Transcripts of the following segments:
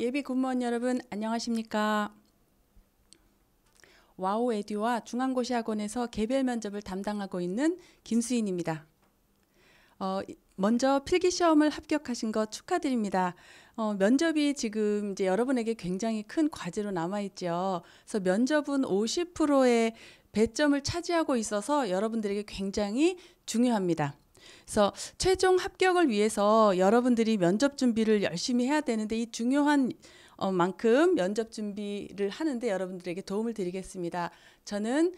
예비 군무원 여러분 안녕하십니까? 와우 에듀와 중앙고시 학원에서 개별 면접을 담당하고 있는 김수인입니다. 어, 먼저 필기 시험을 합격하신 것 축하드립니다. 어, 면접이 지금 이제 여러분에게 굉장히 큰 과제로 남아 있죠. 그래서 면접은 50%의 배점을 차지하고 있어서 여러분들에게 굉장히 중요합니다. 그래서 최종 합격을 위해서 여러분들이 면접 준비를 열심히 해야 되는데 이 중요한 어, 만큼 면접 준비를 하는데 여러분들에게 도움을 드리겠습니다. 저는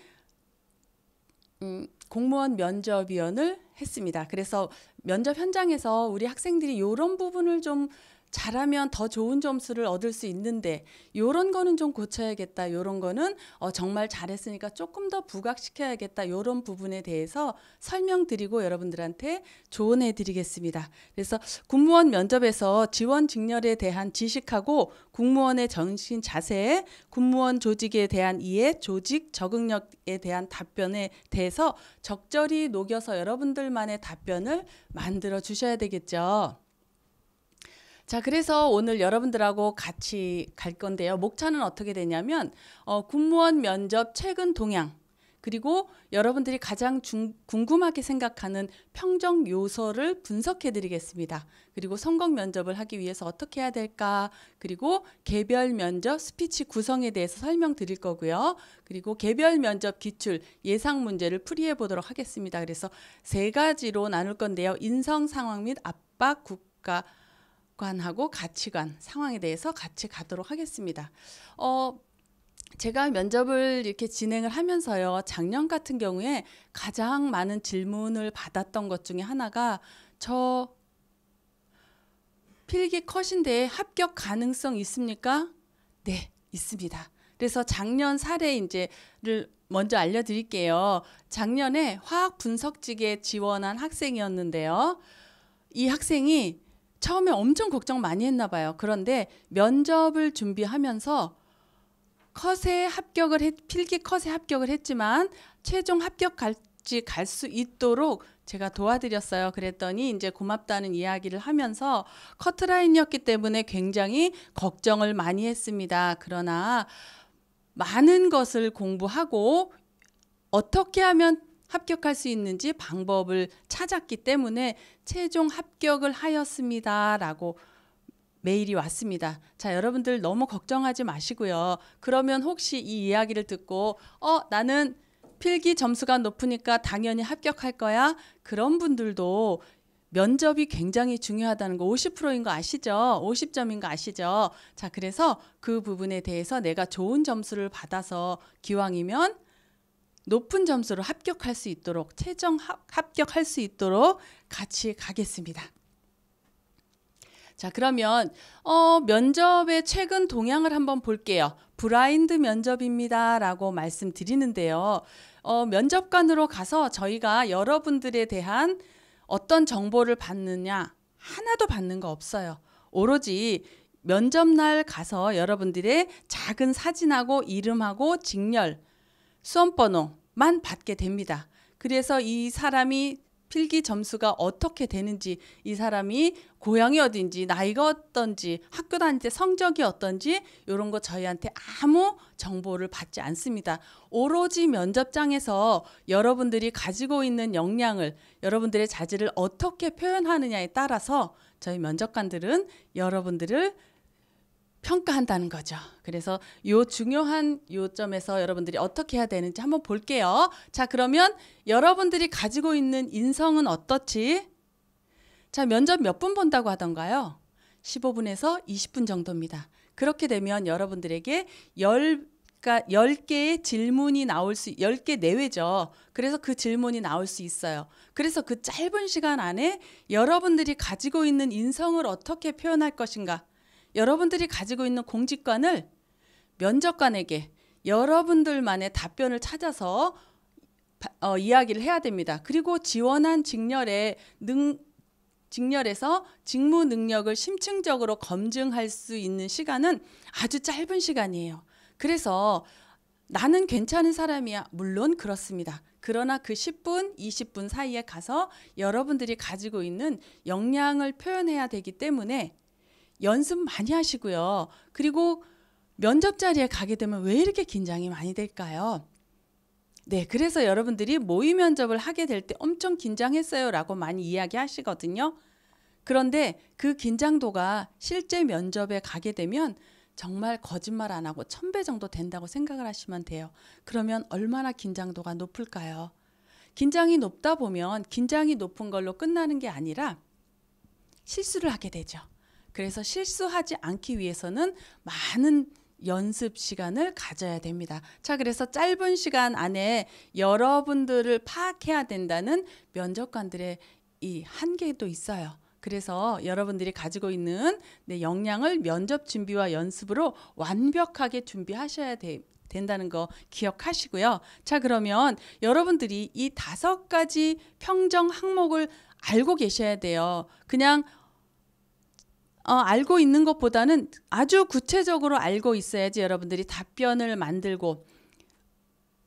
음, 공무원 면접위원을 했습니다. 그래서 면접 현장에서 우리 학생들이 이런 부분을 좀 잘하면 더 좋은 점수를 얻을 수 있는데 요런 거는 좀 고쳐야겠다. 요런 거는 어, 정말 잘했으니까 조금 더 부각시켜야겠다. 요런 부분에 대해서 설명드리고 여러분들한테 조언해 드리겠습니다. 그래서 군무원 면접에서 지원 직렬에 대한 지식하고 공무원의 정신 자세에 무원 조직에 대한 이해, 조직 적응력에 대한 답변에 대해서 적절히 녹여서 여러분들만의 답변을 만들어 주셔야 되겠죠. 자, 그래서 오늘 여러분들하고 같이 갈 건데요. 목차는 어떻게 되냐면 어, 군무원 면접 최근 동향 그리고 여러분들이 가장 중, 궁금하게 생각하는 평정 요소를 분석해 드리겠습니다. 그리고 성공 면접을 하기 위해서 어떻게 해야 될까? 그리고 개별 면접 스피치 구성에 대해서 설명드릴 거고요. 그리고 개별 면접 기출 예상 문제를 풀이해 보도록 하겠습니다. 그래서 세 가지로 나눌 건데요. 인성 상황 및 압박 국가 관하고 가치관 상황에 대해서 같이 가도록 하겠습니다. 어, 제가 면접을 이렇게 진행을 하면서요. 작년 같은 경우에 가장 많은 질문을 받았던 것 중에 하나가 저 필기 컷인데 합격 가능성 있습니까? 네, 있습니다. 그래서 작년 사례 이제를 먼저 알려드릴게요. 작년에 화학 분석직에 지원한 학생이었는데요. 이 학생이 처음에 엄청 걱정 많이 했나 봐요. 그런데 면접을 준비하면서 컷에 합격을 했, 필기 컷에 합격을 했지만 최종 합격할지 갈 수 있도록 제가 도와드렸어요. 그랬더니 이제 고맙다는 이야기를 하면서 커트라인이었기 때문에 굉장히 걱정을 많이 했습니다. 그러나 많은 것을 공부하고 어떻게 하면 합격할 수 있는지 방법을 찾았기 때문에 최종 합격을 하였습니다라고 메일이 왔습니다. 자, 여러분들 너무 걱정하지 마시고요. 그러면 혹시 이 이야기를 듣고 어, 나는 필기 점수가 높으니까 당연히 합격할 거야. 그런 분들도 면접이 굉장히 중요하다는 거 50%인 거 아시죠? 50점인 거 아시죠? 자, 그래서 그 부분에 대해서 내가 좋은 점수를 받아서 기왕이면 높은 점수로 합격할 수 있도록 최종 합, 합격할 수 있도록 같이 가겠습니다. 자 그러면 어, 면접의 최근 동향을 한번 볼게요. 브라인드 면접입니다 라고 말씀드리는데요. 어, 면접관으로 가서 저희가 여러분들에 대한 어떤 정보를 받느냐 하나도 받는 거 없어요. 오로지 면접날 가서 여러분들의 작은 사진하고 이름하고 직렬 수험번호만 받게 됩니다. 그래서 이 사람이 필기 점수가 어떻게 되는지 이 사람이 고향이 어딘지 나이가 어떤지 학교 다닐 때 성적이 어떤지 이런 거 저희한테 아무 정보를 받지 않습니다. 오로지 면접장에서 여러분들이 가지고 있는 역량을 여러분들의 자질을 어떻게 표현하느냐에 따라서 저희 면접관들은 여러분들을 평가한다는 거죠. 그래서 요 중요한 요점에서 여러분들이 어떻게 해야 되는지 한번 볼게요. 자, 그러면 여러분들이 가지고 있는 인성은 어떻지? 자, 면접 몇 분 본다고 하던가요? 15분에서 20분 정도입니다. 그렇게 되면 여러분들에게 열 그러니까 10개의 질문이 나올 수 10개 내외죠. 그래서 그 질문이 나올 수 있어요. 그래서 그 짧은 시간 안에 여러분들이 가지고 있는 인성을 어떻게 표현할 것인가 여러분들이 가지고 있는 공직관을 면접관에게 여러분들만의 답변을 찾아서 어, 이야기를 해야 됩니다. 그리고 지원한 직렬에 능, 직렬에서 직무 능력을 심층적으로 검증할 수 있는 시간은 아주 짧은 시간이에요. 그래서 나는 괜찮은 사람이야. 물론 그렇습니다. 그러나 그 10분, 20분 사이에 가서 여러분들이 가지고 있는 역량을 표현해야 되기 때문에 연습 많이 하시고요. 그리고 면접 자리에 가게 되면 왜 이렇게 긴장이 많이 될까요? 네, 그래서 여러분들이 모의 면접을 하게 될 때 엄청 긴장했어요 라고 많이 이야기 하시거든요. 그런데 그 긴장도가 실제 면접에 가게 되면 정말 거짓말 안 하고 천 배 정도 된다고 생각을 하시면 돼요. 그러면 얼마나 긴장도가 높을까요? 긴장이 높다 보면 긴장이 높은 걸로 끝나는 게 아니라 실수를 하게 되죠. 그래서 실수하지 않기 위해서는 많은 연습 시간을 가져야 됩니다. 자, 그래서 짧은 시간 안에 여러분들을 파악해야 된다는 면접관들의 이 한계도 있어요. 그래서 여러분들이 가지고 있는 내 역량을 면접 준비와 연습으로 완벽하게 준비하셔야 돼, 된다는 거 기억하시고요. 자, 그러면 여러분들이 이 다섯 가지 평정 항목을 알고 계셔야 돼요. 그냥 어, 알고 있는 것보다는 아주 구체적으로 알고 있어야지 여러분들이 답변을 만들고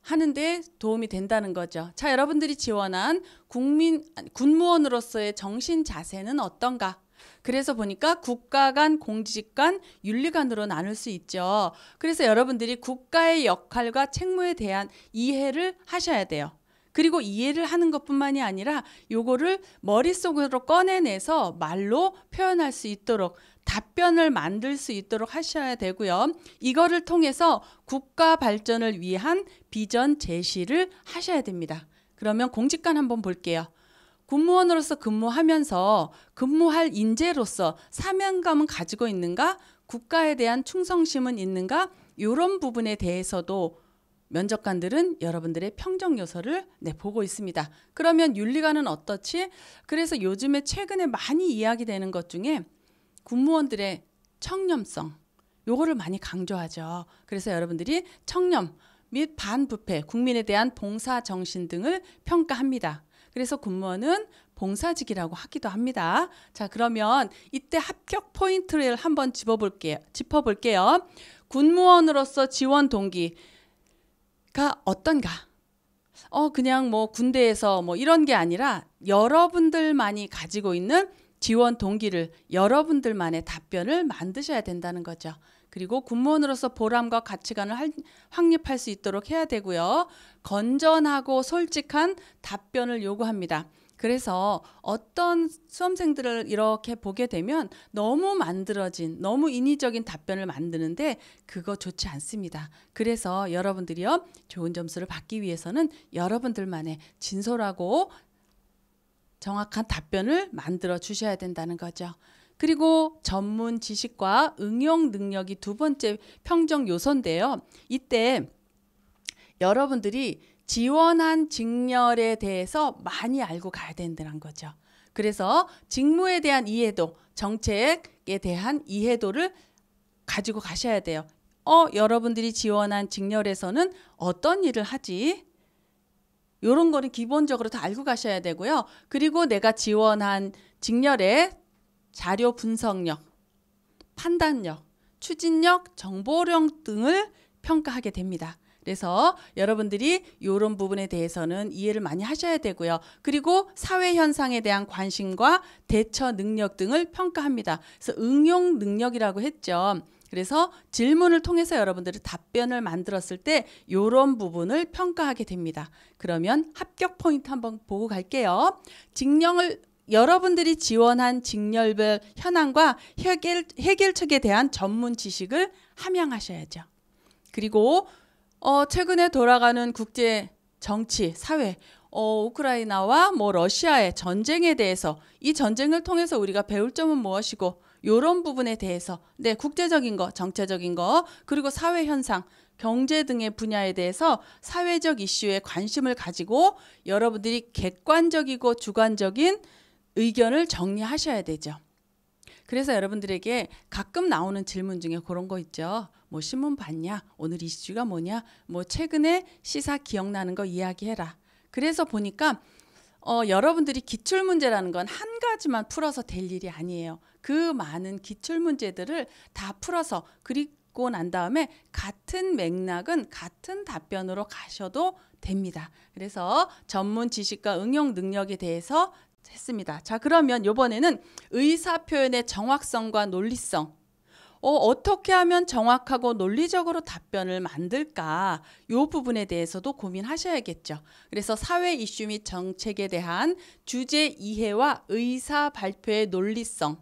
하는데 도움이 된다는 거죠. 자, 여러분들이 지원한 국민 군무원으로서의 정신 자세는 어떤가? 그래서 보니까 국가 간 공직 간윤리간으로 나눌 수 있죠. 그래서 여러분들이 국가의 역할과 책무에 대한 이해를 하셔야 돼요. 그리고 이해를 하는 것뿐만이 아니라 요거를 머릿속으로 꺼내내서 말로 표현할 수 있도록 답변을 만들 수 있도록 하셔야 되고요. 이거를 통해서 국가 발전을 위한 비전 제시를 하셔야 됩니다. 그러면 공직관 한번 볼게요. 군무원으로서 근무하면서 근무할 인재로서 사명감은 가지고 있는가? 국가에 대한 충성심은 있는가? 이런 부분에 대해서도 면접관들은 여러분들의 평정 요소를 네, 보고 있습니다. 그러면 윤리관은 어떻지? 그래서 요즘에 최근에 많이 이야기되는 것 중에 군무원들의 청렴성 요거를 많이 강조하죠. 그래서 여러분들이 청렴 및 반부패, 국민에 대한 봉사 정신 등을 평가합니다. 그래서 군무원은 봉사직이라고 하기도 합니다. 자, 그러면 이때 합격 포인트를 한번 짚어볼게요. 짚어볼게요. 군무원으로서 지원 동기 가 그러니까 어떤가? 어, 그냥 뭐 군대에서 뭐 이런 게 아니라 여러분들만이 가지고 있는 지원 동기를 여러분들만의 답변을 만드셔야 된다는 거죠. 그리고 군무원으로서 보람과 가치관을 확립할 수 있도록 해야 되고요. 건전하고 솔직한 답변을 요구합니다. 그래서 어떤 수험생들을 이렇게 보게 되면 너무 만들어진 너무 인위적인 답변을 만드는데 그거 좋지 않습니다. 그래서 여러분들이요 좋은 점수를 받기 위해서는 여러분들만의 진솔하고 정확한 답변을 만들어 주셔야 된다는 거죠. 그리고 전문 지식과 응용 능력이 두 번째 평정 요소인데요. 이때 여러분들이 지원한 직렬에 대해서 많이 알고 가야 된다는 거죠. 그래서 직무에 대한 이해도, 정책에 대한 이해도를 가지고 가셔야 돼요. 어, 여러분들이 지원한 직렬에서는 어떤 일을 하지? 이런 거는 기본적으로 다 알고 가셔야 되고요. 그리고 내가 지원한 직렬의 자료 분석력, 판단력, 추진력, 정보력 등을 평가하게 됩니다. 그래서 여러분들이 이런 부분에 대해서는 이해를 많이 하셔야 되고요. 그리고 사회 현상에 대한 관심과 대처 능력 등을 평가합니다. 그래서 응용 능력이라고 했죠. 그래서 질문을 통해서 여러분들이 답변을 만들었을 때 이런 부분을 평가하게 됩니다. 그러면 합격 포인트 한번 보고 갈게요. 직령을 여러분들이 지원한 직렬별 현황과 해결, 해결책에 대한 전문 지식을 함양하셔야죠. 그리고 어, 최근에 돌아가는 국제 정치, 사회, 어, 우크라이나와 뭐 러시아의 전쟁에 대해서 이 전쟁을 통해서 우리가 배울 점은 무엇이고 요런 부분에 대해서 네, 국제적인 거, 정체적인 거, 그리고 사회 현상, 경제 등의 분야에 대해서 사회적 이슈에 관심을 가지고 여러분들이 객관적이고 주관적인 의견을 정리하셔야 되죠. 그래서 여러분들에게 가끔 나오는 질문 중에 그런 거 있죠. 뭐 신문 봤냐? 오늘 이슈가 뭐냐? 뭐 최근에 시사 기억나는 거 이야기해라. 그래서 보니까 어, 여러분들이 기출문제라는 건 한 가지만 풀어서 될 일이 아니에요. 그 많은 기출문제들을 다 풀어서 그리고 난 다음에 같은 맥락은 같은 답변으로 가셔도 됩니다. 그래서 전문 지식과 응용 능력에 대해서 했습니다. 자, 그러면 이번에는 의사 표현의 정확성과 논리성. 어, 어떻게 하면 정확하고 논리적으로 답변을 만들까? 요 부분에 대해서도 고민하셔야겠죠. 그래서 사회 이슈 및 정책에 대한 주제 이해와 의사 발표의 논리성.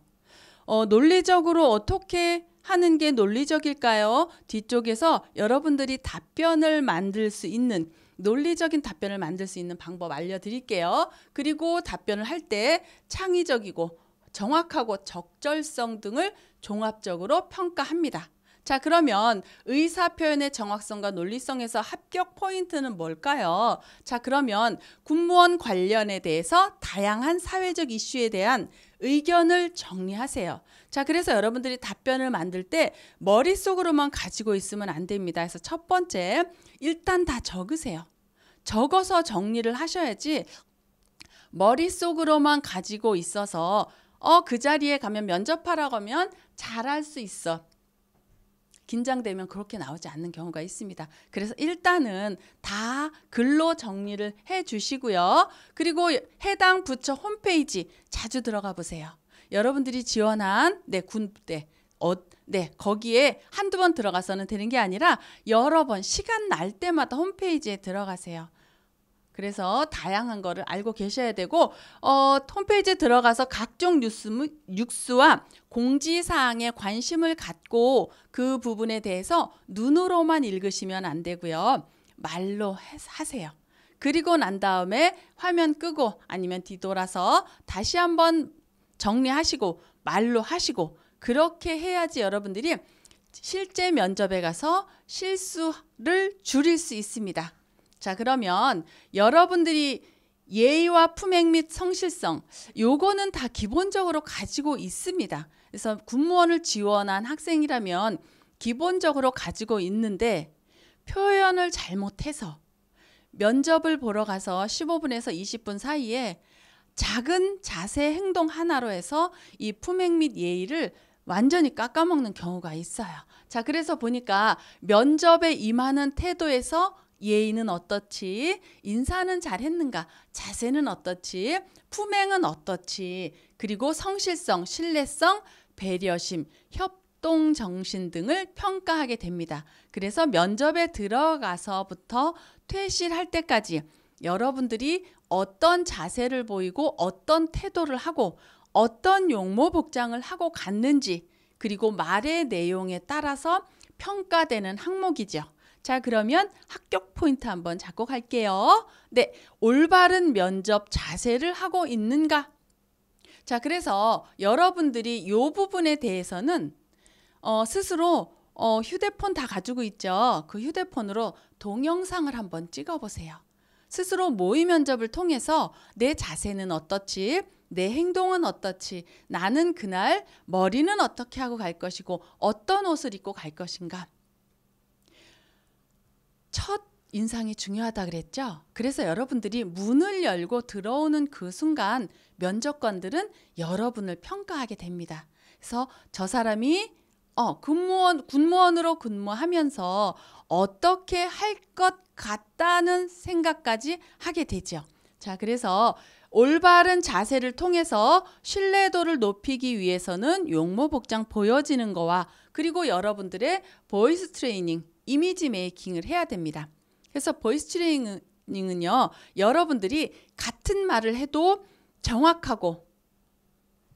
어, 논리적으로 어떻게 하는 게 논리적일까요? 뒤쪽에서 여러분들이 답변을 만들 수 있는 논리적인 답변을 만들 수 있는 방법 알려드릴게요. 그리고 답변을 할 때 창의적이고 정확하고 적절성 등을 종합적으로 평가합니다. 자, 그러면 의사 표현의 정확성과 논리성에서 합격 포인트는 뭘까요? 자, 그러면 군무원 관련에 대해서 다양한 사회적 이슈에 대한 의견을 정리하세요. 자, 그래서 여러분들이 답변을 만들 때 머릿속으로만 가지고 있으면 안 됩니다. 그래서 첫 번째, 일단 다 적으세요. 적어서 정리를 하셔야지 머릿속으로만 가지고 있어서 어, 그 자리에 가면 면접하라고 하면 잘 할 수 있어. 긴장되면 그렇게 나오지 않는 경우가 있습니다. 그래서 일단은 다 글로 정리를 해 주시고요. 그리고 해당 부처 홈페이지 자주 들어가 보세요. 여러분들이 지원한 네, 군대 어, 네, 거기에 한두 번 들어가서는 되는 게 아니라 여러 번 시간 날 때마다 홈페이지에 들어가세요. 그래서 다양한 거를 알고 계셔야 되고 어, 홈페이지에 들어가서 각종 뉴스, 뉴스와 공지사항에 관심을 갖고 그 부분에 대해서 눈으로만 읽으시면 안 되고요. 말로 하세요. 그리고 난 다음에 화면 끄고 아니면 뒤돌아서 다시 한번 정리하시고 말로 하시고 그렇게 해야지 여러분들이 실제 면접에 가서 실수를 줄일 수 있습니다. 자, 그러면 여러분들이 예의와 품행 및 성실성 요거는 다 기본적으로 가지고 있습니다. 그래서 군무원을 지원한 학생이라면 기본적으로 가지고 있는데 표현을 잘못해서 면접을 보러 가서 15분에서 20분 사이에 작은 자세 행동 하나로 해서 이 품행 및 예의를 완전히 깎아먹는 경우가 있어요. 자, 그래서 보니까 면접에 임하는 태도에서 예의는 어떻지, 인사는 잘했는가, 자세는 어떻지, 품행은 어떻지, 그리고 성실성, 신뢰성, 배려심, 협동 정신 등을 평가하게 됩니다. 그래서 면접에 들어가서부터 퇴실할 때까지 여러분들이 어떤 자세를 보이고 어떤 태도를 하고 어떤 용모 복장을 하고 갔는지 그리고 말의 내용에 따라서 평가되는 항목이죠. 자, 그러면 합격 포인트 한번 작곡할게요. 네, 올바른 면접 자세를 하고 있는가? 자, 그래서 여러분들이 이 부분에 대해서는 어, 스스로 어, 휴대폰 다 가지고 있죠. 그 휴대폰으로 동영상을 한번 찍어보세요. 스스로 모의 면접을 통해서 내 자세는 어떻지, 내 행동은 어떻지, 나는 그날 머리는 어떻게 하고 갈 것이고 어떤 옷을 입고 갈 것인가 첫 인상이 중요하다 그랬죠? 그래서 여러분들이 문을 열고 들어오는 그 순간 면접관들은 여러분을 평가하게 됩니다. 그래서 저 사람이 어, 근무원, 군무원으로 근무하면서 어떻게 할 것 같다는 생각까지 하게 되죠. 자, 그래서 올바른 자세를 통해서 신뢰도를 높이기 위해서는 용모 복장 보여지는 거와 그리고 여러분들의 보이스 트레이닝, 이미지 메이킹을 해야 됩니다. 그래서 보이스 트레이닝은요, 여러분들이 같은 말을 해도 정확하고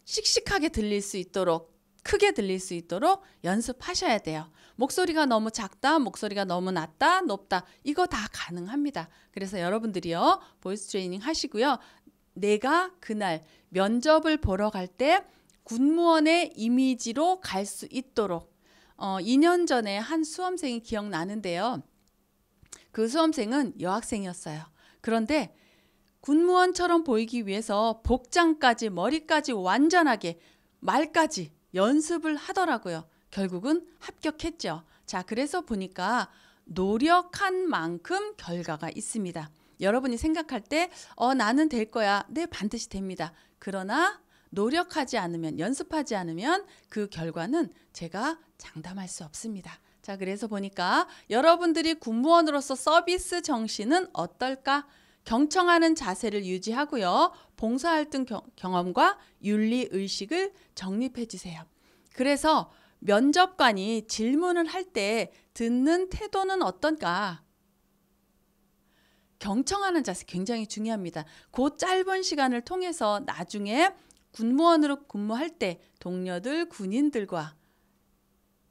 씩씩하게 들릴 수 있도록 크게 들릴 수 있도록 연습하셔야 돼요. 목소리가 너무 작다, 목소리가 너무 낮다, 높다 이거 다 가능합니다. 그래서 여러분들이요 보이스 트레이닝 하시고요. 내가 그날 면접을 보러 갈 때 군무원의 이미지로 갈 수 있도록 어, 2년 전에 한 수험생이 기억나는데요. 그 수험생은 여학생이었어요. 그런데 군무원처럼 보이기 위해서 복장까지 머리까지 완전하게 말까지 연습을 하더라고요. 결국은 합격했죠. 자, 그래서 보니까 노력한 만큼 결과가 있습니다. 여러분이 생각할 때, 어, 나는 될 거야. 네, 반드시 됩니다. 그러나 노력하지 않으면 연습하지 않으면 그 결과는 제가 장담할 수 없습니다. 자, 그래서 보니까 여러분들이 군무원으로서 서비스 정신은 어떨까? 경청하는 자세를 유지하고요. 봉사활동 경험과 윤리의식을 정립해 주세요. 그래서 면접관이 질문을 할 때 듣는 태도는 어떤가? 경청하는 자세 굉장히 중요합니다. 그 짧은 시간을 통해서 나중에 군무원으로 근무할 때 동료들 군인들과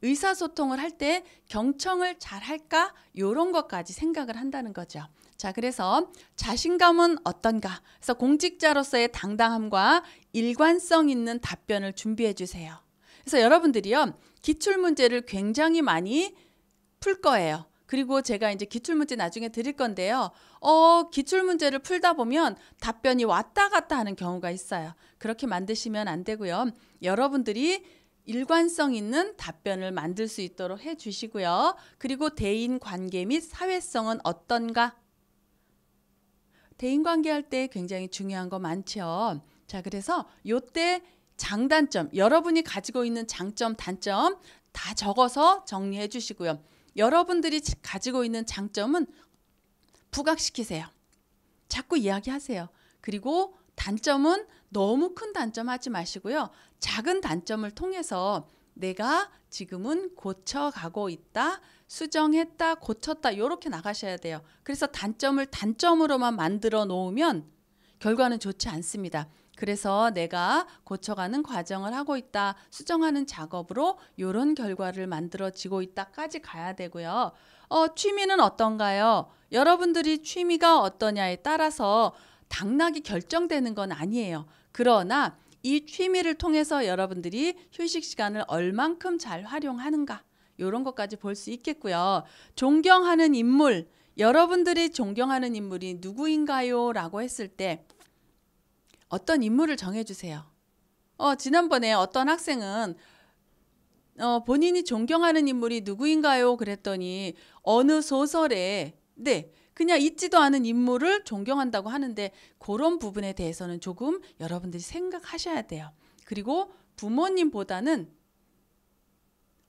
의사소통을 할 때 경청을 잘 할까 이런 것까지 생각을 한다는 거죠. 자, 그래서 자신감은 어떤가? 그래서 공직자로서의 당당함과 일관성 있는 답변을 준비해 주세요. 그래서 여러분들이요. 기출 문제를 굉장히 많이 풀 거예요. 그리고 제가 이제 기출문제 나중에 드릴 건데요. 어, 기출문제를 풀다 보면 답변이 왔다 갔다 하는 경우가 있어요. 그렇게 만드시면 안 되고요. 여러분들이 일관성 있는 답변을 만들 수 있도록 해 주시고요. 그리고 대인 관계 및 사회성은 어떤가? 대인 관계할 때 굉장히 중요한 거 많죠. 자, 그래서 요 때 장단점, 여러분이 가지고 있는 장점, 단점 다 적어서 정리해 주시고요. 여러분들이 가지고 있는 장점은 부각시키세요. 자꾸 이야기하세요. 그리고 단점은 너무 큰 단점 하지 마시고요. 작은 단점을 통해서 내가 지금은 고쳐가고 있다, 수정했다, 고쳤다, 이렇게 나가셔야 돼요. 그래서 단점을 단점으로만 만들어 놓으면 결과는 좋지 않습니다. 그래서 내가 고쳐가는 과정을 하고 있다. 수정하는 작업으로 이런 결과를 만들어지고 있다까지 가야 되고요. 어, 취미는 어떤가요? 여러분들이 취미가 어떠냐에 따라서 당락이 결정되는 건 아니에요. 그러나 이 취미를 통해서 여러분들이 휴식 시간을 얼만큼 잘 활용하는가 이런 것까지 볼 수 있겠고요. 존경하는 인물, 여러분들이 존경하는 인물이 누구인가요? 라고 했을 때 어떤 임무를 정해주세요. 어, 지난번에 어떤 학생은 어, 본인이 존경하는 인물이 누구인가요? 그랬더니 어느 소설에 네 그냥 있지도 않은 인물을 존경한다고 하는데 그런 부분에 대해서는 조금 여러분들이 생각하셔야 돼요. 그리고 부모님보다는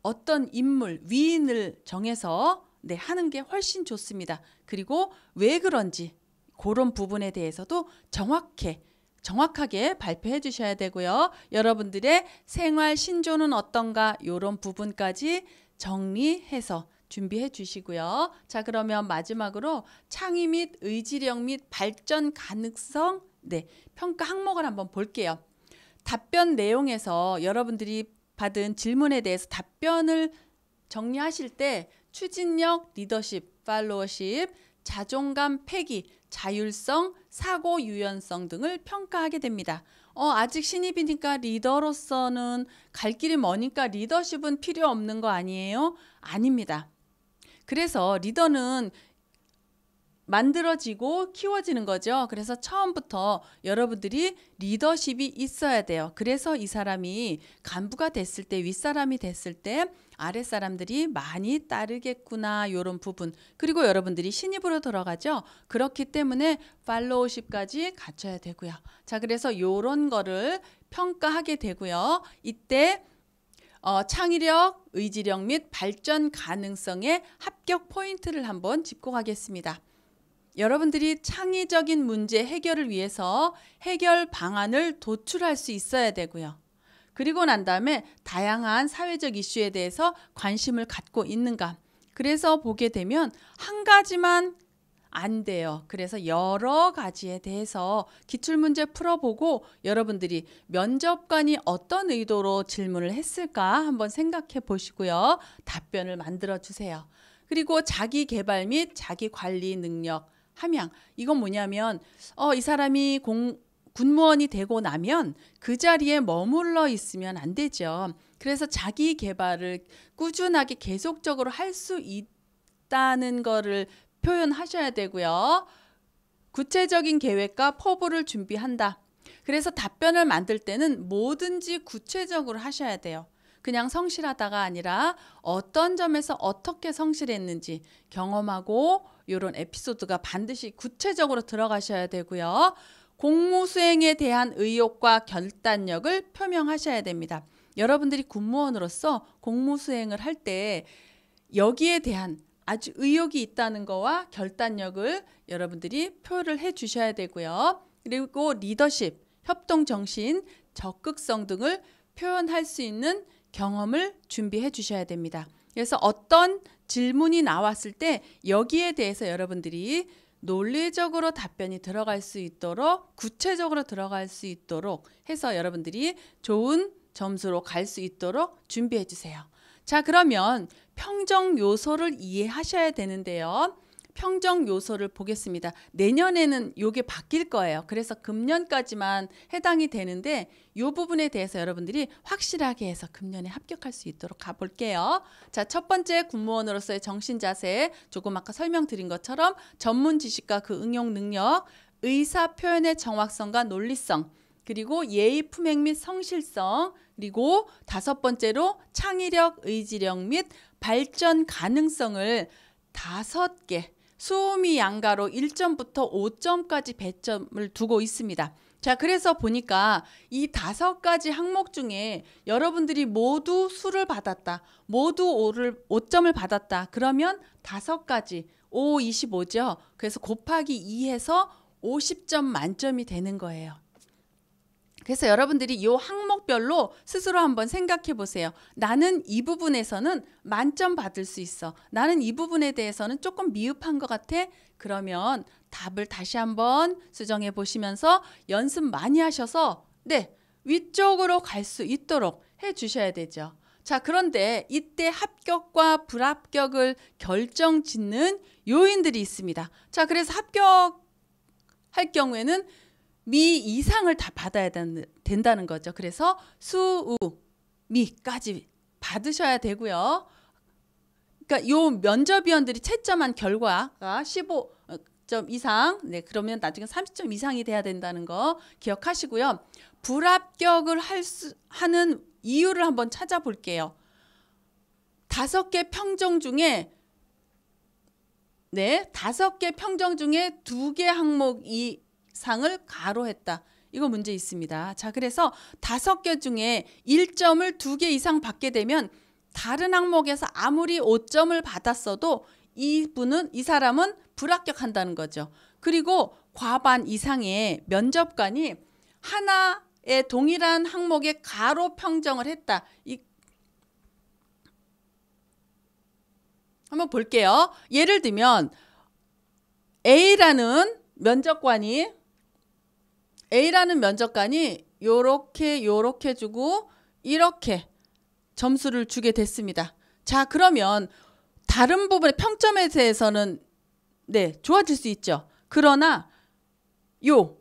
어떤 인물, 위인을 정해서 네, 하는 게 훨씬 좋습니다. 그리고 왜 그런지 그런 부분에 대해서도 정확히 정확하게 발표해 주셔야 되고요. 여러분들의 생활 신조는 어떤가 이런 부분까지 정리해서 준비해 주시고요. 자 그러면 마지막으로 창의 및 의지력 및 발전 가능성 네 평가 항목을 한번 볼게요. 답변 내용에서 여러분들이 받은 질문에 대해서 답변을 정리하실 때 추진력, 리더십, 팔로워십, 자존감 폐기, 자율성, 사고 유연성 등을 평가하게 됩니다. 어, 아직 신입이니까 리더로서는 갈 길이 머니까 리더십은 필요 없는 거 아니에요? 아닙니다. 그래서 리더는 만들어지고 키워지는 거죠. 그래서 처음부터 여러분들이 리더십이 있어야 돼요. 그래서 이 사람이 간부가 됐을 때, 윗사람이 됐을 때 아랫사람들이 많이 따르겠구나 이런 부분. 그리고 여러분들이 신입으로 들어가죠. 그렇기 때문에 팔로우십까지 갖춰야 되고요. 자, 그래서 이런 거를 평가하게 되고요. 이때 어, 창의력, 의지력 및 발전 가능성의 합격 포인트를 한번 짚고 가겠습니다. 여러분들이 창의적인 문제 해결을 위해서 해결 방안을 도출할 수 있어야 되고요. 그리고 난 다음에 다양한 사회적 이슈에 대해서 관심을 갖고 있는가. 그래서 보게 되면 한 가지만 안 돼요. 그래서 여러 가지에 대해서 기출문제 풀어보고 여러분들이 면접관이 어떤 의도로 질문을 했을까 한번 생각해 보시고요. 답변을 만들어 주세요. 그리고 자기 개발 및 자기 관리 능력, 함양 이건 뭐냐면 어 이 사람이 공 군무원이 되고 나면 그 자리에 머물러 있으면 안 되죠. 그래서 자기 개발을 꾸준하게 계속적으로 할 수 있다는 거를 표현하셔야 되고요. 구체적인 계획과 포부를 준비한다. 그래서 답변을 만들 때는 뭐든지 구체적으로 하셔야 돼요. 그냥 성실하다가 아니라 어떤 점에서 어떻게 성실했는지 경험하고 이런 에피소드가 반드시 구체적으로 들어가셔야 되고요. 공무수행에 대한 의욕과 결단력을 표명하셔야 됩니다. 여러분들이 군무원으로서 공무수행을 할 때 여기에 대한 아주 의욕이 있다는 거와 결단력을 여러분들이 표를 해 주셔야 되고요. 그리고 리더십, 협동정신, 적극성 등을 표현할 수 있는 경험을 준비해 주셔야 됩니다. 그래서 어떤 질문이 나왔을 때 여기에 대해서 여러분들이 논리적으로 답변이 들어갈 수 있도록 구체적으로 들어갈 수 있도록 해서 여러분들이 좋은 점수로 갈 수 있도록 준비해 주세요. 자 그러면 평정 요소를 이해하셔야 되는데요. 평정 요소를 보겠습니다. 내년에는 요게 바뀔 거예요. 그래서 금년까지만 해당이 되는데 요 부분에 대해서 여러분들이 확실하게 해서 금년에 합격할 수 있도록 가볼게요. 자, 첫 번째 군무원으로서의 정신 자세 조금 아까 설명드린 것처럼 전문 지식과 그 응용 능력, 의사 표현의 정확성과 논리성, 그리고 예의 품행 및 성실성, 그리고 다섯 번째로 창의력, 의지력 및 발전 가능성을 다섯 개 수오미 양가로 1점부터 5점까지 배점을 두고 있습니다. 자, 그래서 보니까 이 다섯 가지 항목 중에 여러분들이 모두 수를 받았다. 모두 오를 5점을 받았다. 그러면 다섯 가지 5, 25죠. 그래서 곱하기 2해서 50점 만점이 되는 거예요. 그래서 여러분들이 이 항목별로 스스로 한번 생각해 보세요. 나는 이 부분에서는 만점 받을 수 있어. 나는 이 부분에 대해서는 조금 미흡한 것 같아. 그러면 답을 다시 한번 수정해 보시면서 연습 많이 하셔서 네 위쪽으로 갈 수 있도록 해 주셔야 되죠. 자 그런데 이때 합격과 불합격을 결정짓는 요인들이 있습니다. 자 그래서 합격할 경우에는 미 이상을 다 받아야 된다는 거죠. 그래서 수우 미까지 받으셔야 되고요. 그러니까 요 면접위원들이 채점한 결과가 15점 어, 이상, 네 그러면 나중에 30점 이상이 돼야 된다는 거 기억하시고요. 불합격을 할 수, 하는 이유를 한번 찾아볼게요. 다섯 개 평정 중에 네 다섯 개 평정 중에 두 개 항목이 상을 가로했다. 이거 문제 있습니다. 자, 그래서 다섯 개 중에 1점을 두 개 이상 받게 되면 다른 항목에서 아무리 5점을 받았어도 이분은 이 사람은 불합격한다는 거죠. 그리고 과반 이상의 면접관이 하나의 동일한 항목에 가로 평정을 했다. 이 한번 볼게요. 예를 들면 A라는 면접관이 A라는 면접관이 요렇게 요렇게 주고 이렇게 점수를 주게 됐습니다. 자 그러면 다른 부분의 평점에 대해서는 네 좋아질 수 있죠. 그러나 요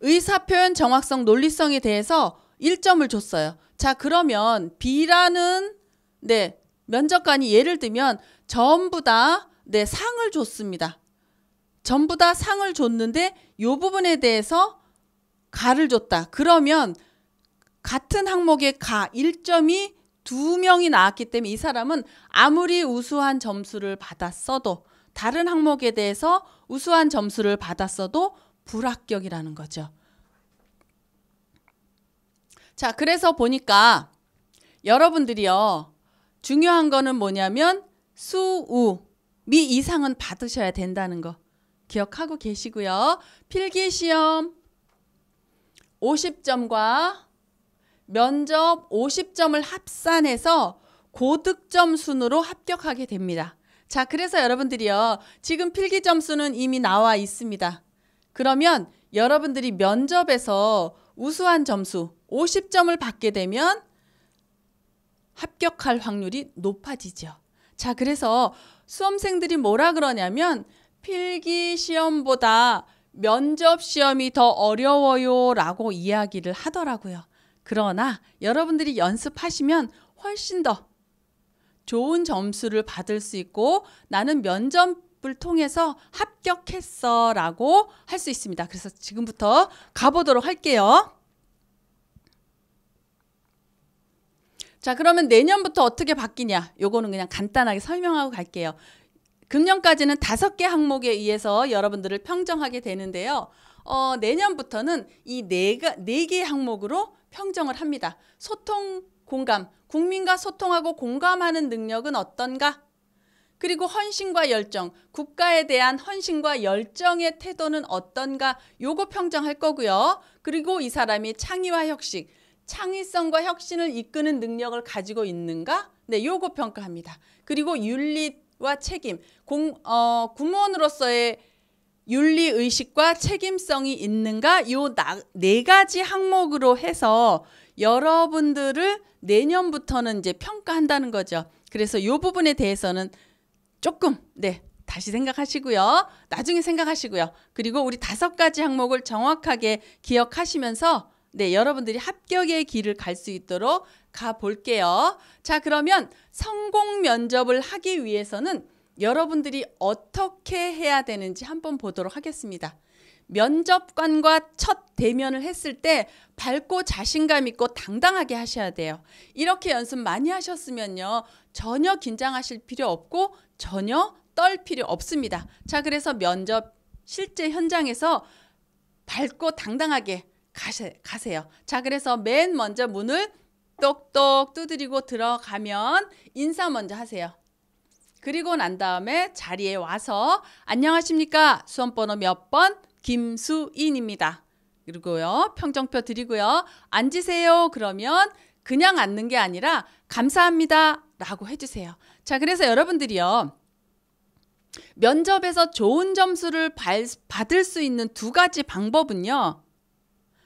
의사표현 정확성 논리성에 대해서 1점을 줬어요. 자 그러면 B라는 네 면접관이 예를 들면 전부 다 네 상을 줬습니다. 전부 다 상을 줬는데 요 부분에 대해서 가를 줬다. 그러면 같은 항목의 가 1점이 두 명이 나왔기 때문에 이 사람은 아무리 우수한 점수를 받았어도 다른 항목에 대해서 우수한 점수를 받았어도 불합격이라는 거죠. 자, 그래서 보니까 여러분들이요. 중요한 거는 뭐냐면 수우 미 이상은 받으셔야 된다는 거. 기억하고 계시고요. 필기 시험 50점과 면접 50점을 합산해서 고득점 순으로 합격하게 됩니다. 자, 그래서 여러분들이요. 지금 필기 점수는 이미 나와 있습니다. 그러면 여러분들이 면접에서 우수한 점수 50점을 받게 되면 합격할 확률이 높아지죠. 자, 그래서 수험생들이 뭐라 그러냐면 필기 시험보다 면접 시험이 더 어려워요 라고 이야기를 하더라고요. 그러나 여러분들이 연습하시면 훨씬 더 좋은 점수를 받을 수 있고 나는 면접을 통해서 합격했어 라고 할 수 있습니다. 그래서 지금부터 가보도록 할게요. 자 그러면 내년부터 어떻게 바뀌냐 요거는 그냥 간단하게 설명하고 갈게요 금년까지는 다섯 개 항목에 의해서 여러분들을 평정하게 되는데요. 어, 내년부터는 이네개 네 항목으로 평정을 합니다. 소통, 공감, 국민과 소통하고 공감하는 능력은 어떤가? 그리고 헌신과 열정, 국가에 대한 헌신과 열정의 태도는 어떤가? 요거 평정할 거고요. 그리고 이 사람이 창의와 혁신, 창의성과 혁신을 이끄는 능력을 가지고 있는가? 네, 요거 평가합니다. 그리고 윤리, 와 책임, 공, 어, 공무원으로서의 윤리 의식과 책임성이 있는가 요 네 가지 항목으로 해서 여러분들을 내년부터는 이제 평가한다는 거죠. 그래서 요 부분에 대해서는 조금 네 다시 생각하시고요. 나중에 생각하시고요. 그리고 우리 다섯 가지 항목을 정확하게 기억하시면서 네 여러분들이 합격의 길을 갈 수 있도록 가볼게요. 자, 그러면 성공 면접을 하기 위해서는 여러분들이 어떻게 해야 되는지 한번 보도록 하겠습니다. 면접관과 첫 대면을 했을 때 밝고 자신감 있고 당당하게 하셔야 돼요. 이렇게 연습 많이 하셨으면요. 전혀 긴장하실 필요 없고 전혀 떨 필요 없습니다. 자, 그래서 면접 실제 현장에서 밝고 당당하게 가세, 요 자, 그래서 맨 먼저 문을 똑똑 두드리고 들어가면 인사 먼저 하세요. 그리고 난 다음에 자리에 와서 안녕하십니까? 수험 번호 몇 번? 김수인입니다. 그리고요. 평정표 드리고요. 앉으세요. 그러면 그냥 앉는 게 아니라 감사합니다. 라고 해주세요. 자, 그래서 여러분들이요. 면접에서 좋은 점수를 받을 수 있는 두 가지 방법은요.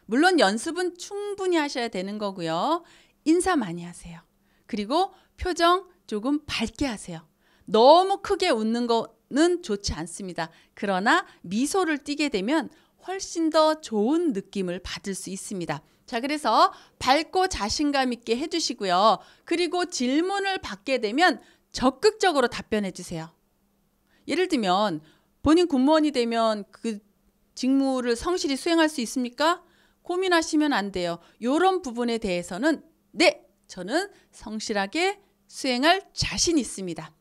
물론 연습은 충분히 하셔야 되는 거고요. 인사 많이 하세요. 그리고 표정 조금 밝게 하세요. 너무 크게 웃는 거는 좋지 않습니다. 그러나 미소를 띠게 되면 훨씬 더 좋은 느낌을 받을 수 있습니다. 자, 그래서 밝고 자신감 있게 해주시고요. 그리고 질문을 받게 되면 적극적으로 답변해 주세요. 예를 들면 본인 군무원이 되면 그 직무를 성실히 수행할 수 있습니까? 고민하시면 안 돼요. 이런 부분에 대해서는 네, 저는 성실하게 수행할 자신 있습니다.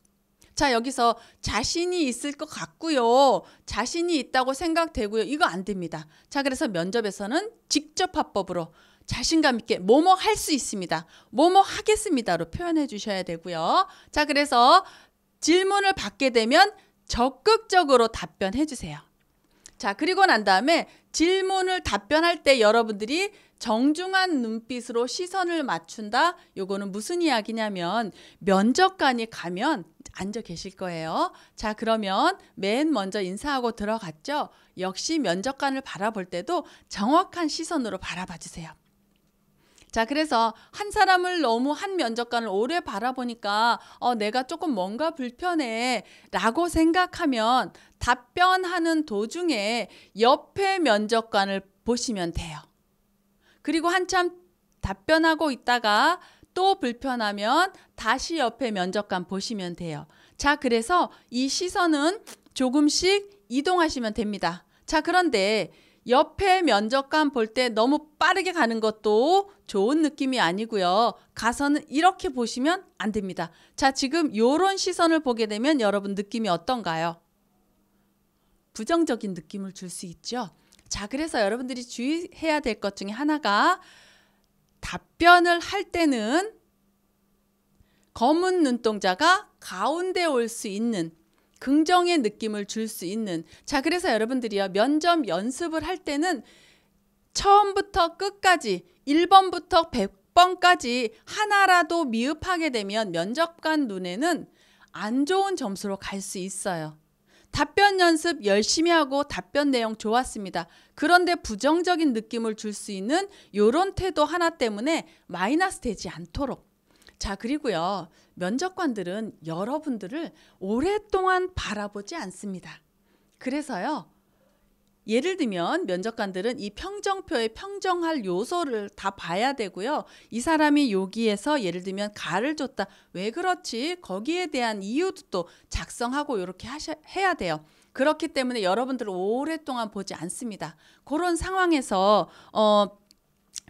자, 여기서 자신이 있을 것 같고요. 자신이 있다고 생각되고요. 이거 안 됩니다. 자, 그래서 면접에서는 직접 합법으로 자신감 있게 뭐뭐 할 수 있습니다. 뭐뭐 하겠습니다로 표현해 주셔야 되고요. 자, 그래서 질문을 받게 되면 적극적으로 답변해 주세요. 자, 그리고 난 다음에 질문을 답변할 때 여러분들이 정중한 눈빛으로 시선을 맞춘다. 요거는 무슨 이야기냐면 면접관이 가면 앉아 계실 거예요. 자, 그러면 맨 먼저 인사하고 들어갔죠. 역시 면접관을 바라볼 때도 정확한 시선으로 바라봐 주세요. 자, 그래서 한 사람을 너무 한 면접관을 오래 바라보니까 어, 내가 조금 뭔가 불편해 라고 생각하면 답변하는 도중에 옆에 면접관을 보시면 돼요. 그리고 한참 답변하고 있다가 또 불편하면 다시 옆에 면접관 보시면 돼요. 자, 그래서 이 시선은 조금씩 이동하시면 됩니다. 자, 그런데 옆에 면접관 볼 때 너무 빠르게 가는 것도 좋은 느낌이 아니고요. 가서는 이렇게 보시면 안 됩니다. 자, 지금 이런 시선을 보게 되면 여러분 느낌이 어떤가요? 부정적인 느낌을 줄 수 있죠. 자, 그래서 여러분들이 주의해야 될 것 중에 하나가 답변을 할 때는 검은 눈동자가 가운데 올 수 있는 긍정의 느낌을 줄 수 있는 자 그래서 여러분들이요 면접 연습을 할 때는 처음부터 끝까지 1번부터 100번까지 하나라도 미흡하게 되면 면접관 눈에는 안 좋은 점수로 갈 수 있어요. 답변 연습 열심히 하고 답변 내용 좋았습니다. 그런데 부정적인 느낌을 줄 수 있는 요런 태도 하나 때문에 마이너스 되지 않도록 자, 그리고요. 면접관들은 여러분들을 오랫동안 바라보지 않습니다. 그래서요. 예를 들면 면접관들은 이 평정표에 평정할 요소를 다 봐야 되고요. 이 사람이 여기에서 예를 들면 가를 줬다. 왜 그렇지? 거기에 대한 이유도 또 작성하고 이렇게 하셔, 해야 돼요. 그렇기 때문에 여러분들을 오랫동안 보지 않습니다. 그런 상황에서 어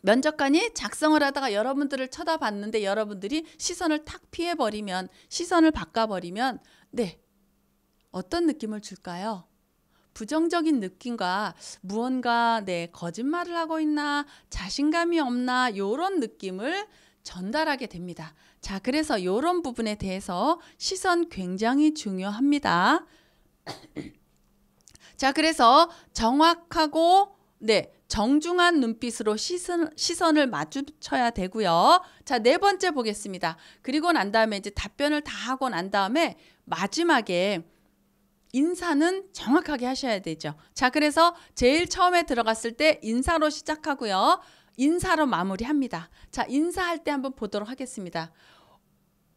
면접관이 작성을 하다가 여러분들을 쳐다봤는데 여러분들이 시선을 탁 피해버리면 시선을 바꿔버리면 네 어떤 느낌을 줄까요? 부정적인 느낌과 무언가 내 네, 거짓말을 하고 있나 자신감이 없나 요런 느낌을 전달하게 됩니다. 자 그래서 요런 부분에 대해서 시선 굉장히 중요합니다. 자 그래서 정확하고 네 정중한 눈빛으로 시선, 시선을 마주쳐야 되고요. 자, 네 번째 보겠습니다. 그리고 난 다음에 이제 답변을 다 하고 난 다음에 마지막에 인사는 정확하게 하셔야 되죠. 자, 그래서 제일 처음에 들어갔을 때 인사로 시작하고요. 인사로 마무리합니다. 자, 인사할 때 한번 보도록 하겠습니다.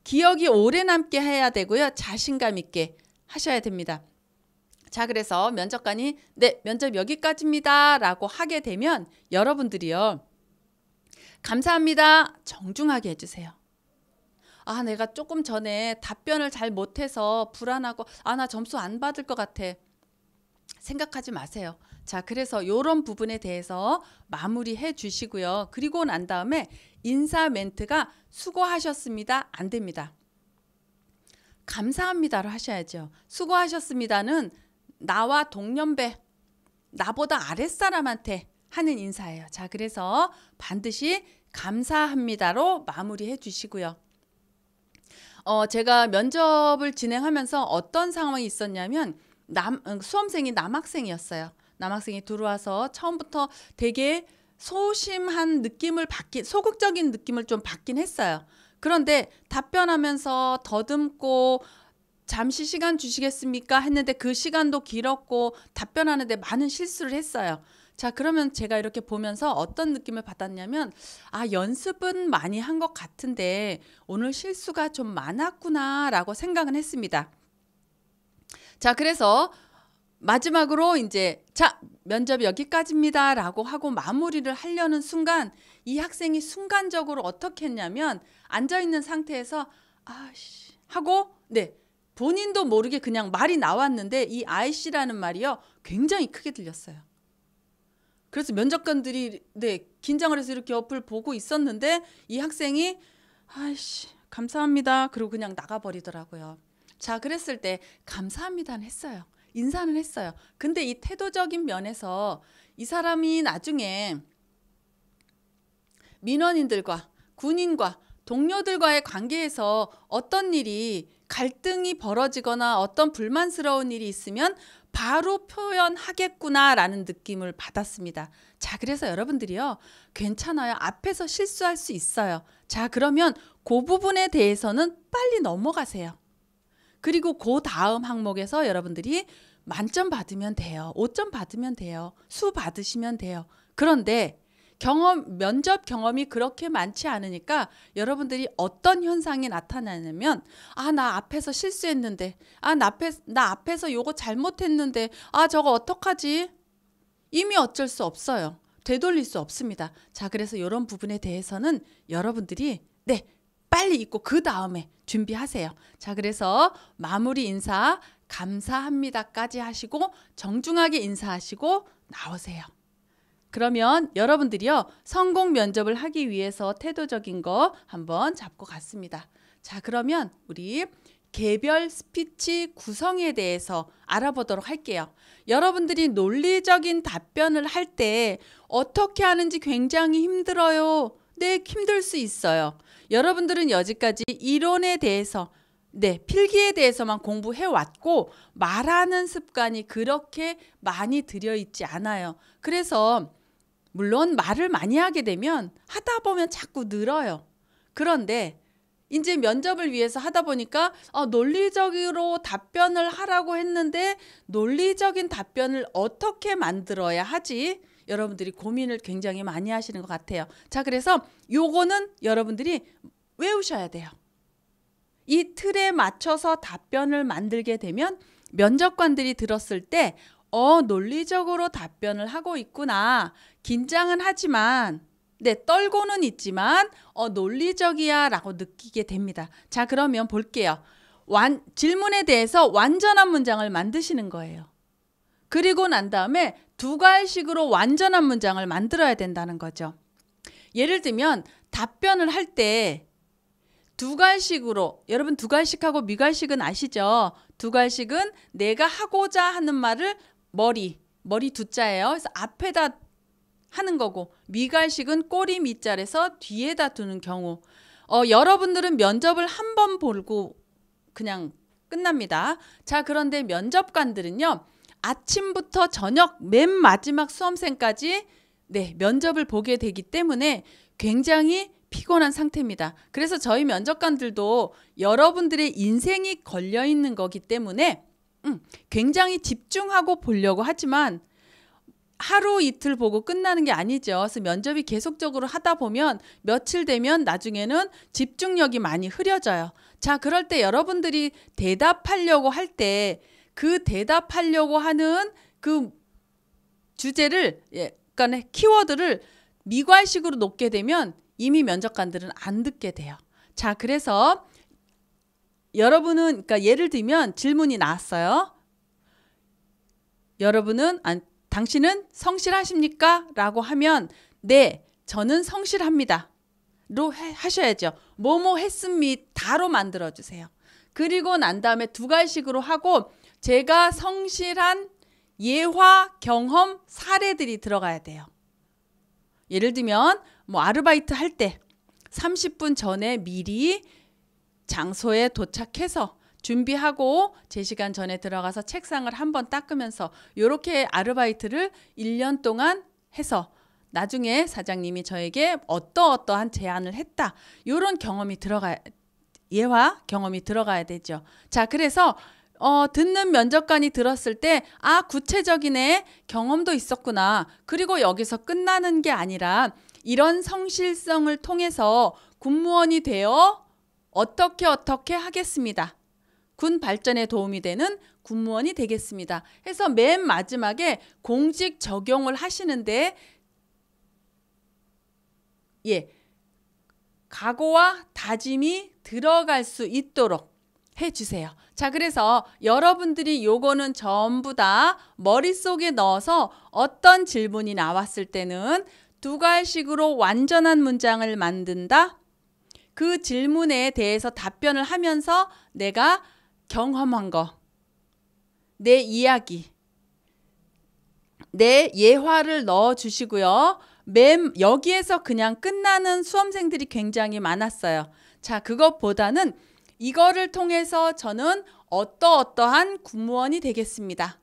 기억이 오래 남게 해야 되고요. 자신감 있게 하셔야 됩니다. 자, 그래서 면접관이 네, 면접 여기까지입니다. 라고 하게 되면 여러분들이요. 감사합니다. 정중하게 해주세요. 아, 내가 조금 전에 답변을 잘 못해서 불안하고, 아, 나 점수 안 받을 것 같아. 생각하지 마세요. 자, 그래서 이런 부분에 대해서 마무리해 주시고요. 그리고 난 다음에 인사 멘트가 수고하셨습니다. 안 됩니다. 감사합니다로 하셔야죠. 수고하셨습니다는 나와 동년배, 나보다 아랫사람한테 하는 인사예요. 자, 그래서 반드시 감사합니다로 마무리해 주시고요. 어, 제가 면접을 진행하면서 어떤 상황이 있었냐면 남, 음, 수험생이 남학생이었어요. 남학생이 들어와서 처음부터 되게 소심한 느낌을 받긴 소극적인 느낌을 좀 받긴 했어요. 그런데 답변하면서 더듬고 잠시 시간 주시겠습니까? 했는데 그 시간도 길었고 답변하는데 많은 실수를 했어요. 자, 그러면 제가 이렇게 보면서 어떤 느낌을 받았냐면, 아, 연습은 많이 한 것 같은데, 오늘 실수가 좀 많았구나라고 생각은 했습니다. 자, 그래서 마지막으로 이제, 자, 면접 여기까지입니다라고 하고 마무리를 하려는 순간, 이 학생이 순간적으로 어떻게 했냐면, 앉아있는 상태에서, 아씨, 하고, 네, 본인도 모르게 그냥 말이 나왔는데 이 아이씨라는 말이요 굉장히 크게 들렸어요. 그래서 면접관들이 네 긴장을 해서 이렇게 옆을 보고 있었는데 이 학생이 아이씨 감사합니다 그리고 그냥 나가버리더라고요. 자 그랬을 때 감사합니다는 했어요. 인사는 했어요. 근데 이 태도적인 면에서 이 사람이 나중에 민원인들과 군인과 동료들과의 관계에서 어떤 일이 갈등이 벌어지거나 어떤 불만스러운 일이 있으면 바로 표현하겠구나라는 느낌을 받았습니다. 자, 그래서 여러분들이요. 괜찮아요. 앞에서 실수할 수 있어요. 자, 그러면 그 부분에 대해서는 빨리 넘어가세요. 그리고 그 다음 항목에서 여러분들이 만점 받으면 돼요. 5점 받으면 돼요. 수 받으시면 돼요. 그런데 경험 면접 경험이 그렇게 많지 않으니까 여러분들이 어떤 현상이 나타나냐면 아 나 앞에서 실수했는데 아 나 앞에 나 앞에서 요거 잘못했는데 아 저거 어떡하지 이미 어쩔 수 없어요 되돌릴 수 없습니다 자 그래서 이런 부분에 대해서는 여러분들이 네 빨리 잊고 그 다음에 준비하세요 자 그래서 마무리 인사 감사합니다까지 하시고 정중하게 인사하시고 나오세요. 그러면 여러분들이요. 성공 면접을 하기 위해서 태도적인 거 한번 잡고 갔습니다. 자, 그러면 우리 개별 스피치 구성에 대해서 알아보도록 할게요. 여러분들이 논리적인 답변을 할 때 어떻게 하는지 굉장히 힘들어요. 네, 힘들 수 있어요. 여러분들은 여지까지 이론에 대해서 네, 필기에 대해서만 공부해왔고 말하는 습관이 그렇게 많이 들여있지 않아요. 그래서 물론 말을 많이 하게 되면 하다 보면 자꾸 늘어요. 그런데 이제 면접을 위해서 하다 보니까 어, 논리적으로 답변을 하라고 했는데 논리적인 답변을 어떻게 만들어야 하지? 여러분들이 고민을 굉장히 많이 하시는 것 같아요. 자, 그래서 요거는 여러분들이 외우셔야 돼요. 이 틀에 맞춰서 답변을 만들게 되면 면접관들이 들었을 때, 어, 논리적으로 답변을 하고 있구나. 긴장은 하지만 네, 떨고는 있지만 어, 논리적이야라고 느끼게 됩니다. 자, 그러면 볼게요. 완, 질문에 대해서 완전한 문장을 만드시는 거예요. 그리고 난 다음에 두 갈식으로 완전한 문장을 만들어야 된다는 거죠. 예를 들면 답변을 할 때 두 갈식으로 여러분 두 갈식하고 미갈식은 아시죠? 두 갈식은 내가 하고자 하는 말을 머리 머리 두자예요. 그래서 앞에다 하는 거고 미갈식은 꼬리 밑자리에서 뒤에다 두는 경우 어, 여러분들은 면접을 한 번 보고 그냥 끝납니다. 자 그런데 면접관들은요 아침부터 저녁 맨 마지막 수험생까지 네 면접을 보게 되기 때문에 굉장히 피곤한 상태입니다. 그래서 저희 면접관들도 여러분들의 인생이 걸려 있는 거기 때문에 음, 굉장히 집중하고 보려고 하지만 하루 이틀 보고 끝나는 게 아니죠. 그래서 면접이 계속적으로 하다 보면 며칠 되면 나중에는 집중력이 많이 흐려져요. 자, 그럴 때 여러분들이 대답하려고 할 때 그 대답하려고 하는 그 주제를 예, 그러 그러니까 키워드를 미관식으로 놓게 되면 이미 면접관들은 안 듣게 돼요. 자, 그래서 여러분은 그러니까 예를 들면 질문이 나왔어요. 여러분은 안 당신은 성실하십니까? 라고 하면 네, 저는 성실합니다. 로 해, 하셔야죠. 뭐뭐 했습니다로 만들어 주세요. 그리고 난 다음에 두 가지식으로 하고 제가 성실한 예화, 경험, 사례들이 들어가야 돼요. 예를 들면 뭐 아르바이트 할 때 30분 전에 미리 장소에 도착해서 준비하고 제 시간 전에 들어가서 책상을 한번 닦으면서 이렇게 아르바이트를 1년 동안 해서 나중에 사장님이 저에게 어떠어떠한 제안을 했다. 이런 경험이 들어가 예와 경험이 들어가야 되죠. 자, 그래서 어, 듣는 면접관이 들었을 때, 아, 구체적이네. 경험도 있었구나. 그리고 여기서 끝나는 게 아니라, 이런 성실성을 통해서 군무원이 되어 어떻게 어떻게 하겠습니다. 군 발전에 도움이 되는 군무원이 되겠습니다. 해서 맨 마지막에 공직 적용을 하시는데 예 각오와 다짐이 들어갈 수 있도록 해주세요. 자 그래서 여러분들이 요거는 전부 다 머릿속에 넣어서 어떤 질문이 나왔을 때는 두 갈식으로 완전한 문장을 만든다. 그 질문에 대해서 답변을 하면서 내가 경험한 거, 내 이야기, 내 예화를 넣어 주시고요. 맨 여기에서 그냥 끝나는 수험생들이 굉장히 많았어요. 자, 그것보다는 이거를 통해서 저는 어떠어떠한 군무원이 되겠습니다.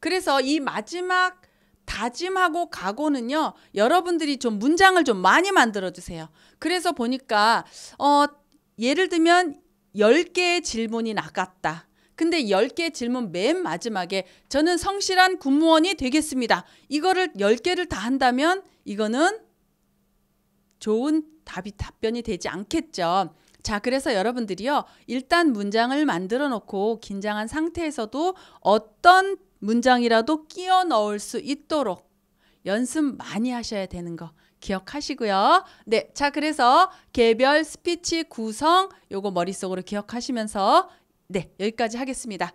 그래서 이 마지막 다짐하고 각오는요. 여러분들이 좀 문장을 좀 많이 만들어 주세요. 그래서 보니까 어 예를 들면 10개의 질문이 나갔다. 근데 10개 의 질문 맨 마지막에 저는 성실한 군무원이 되겠습니다. 이거를 10개를 다 한다면 이거는 좋은 답이 답변이 되지 않겠죠. 자, 그래서 여러분들이요. 일단 문장을 만들어 놓고 긴장한 상태에서도 어떤 문장이라도 끼워 넣을 수 있도록 연습 많이 하셔야 되는 거. 기억하시고요. 네, 자 그래서 개별 스피치 구성 요거 머릿속으로 기억하시면서 네, 여기까지 하겠습니다.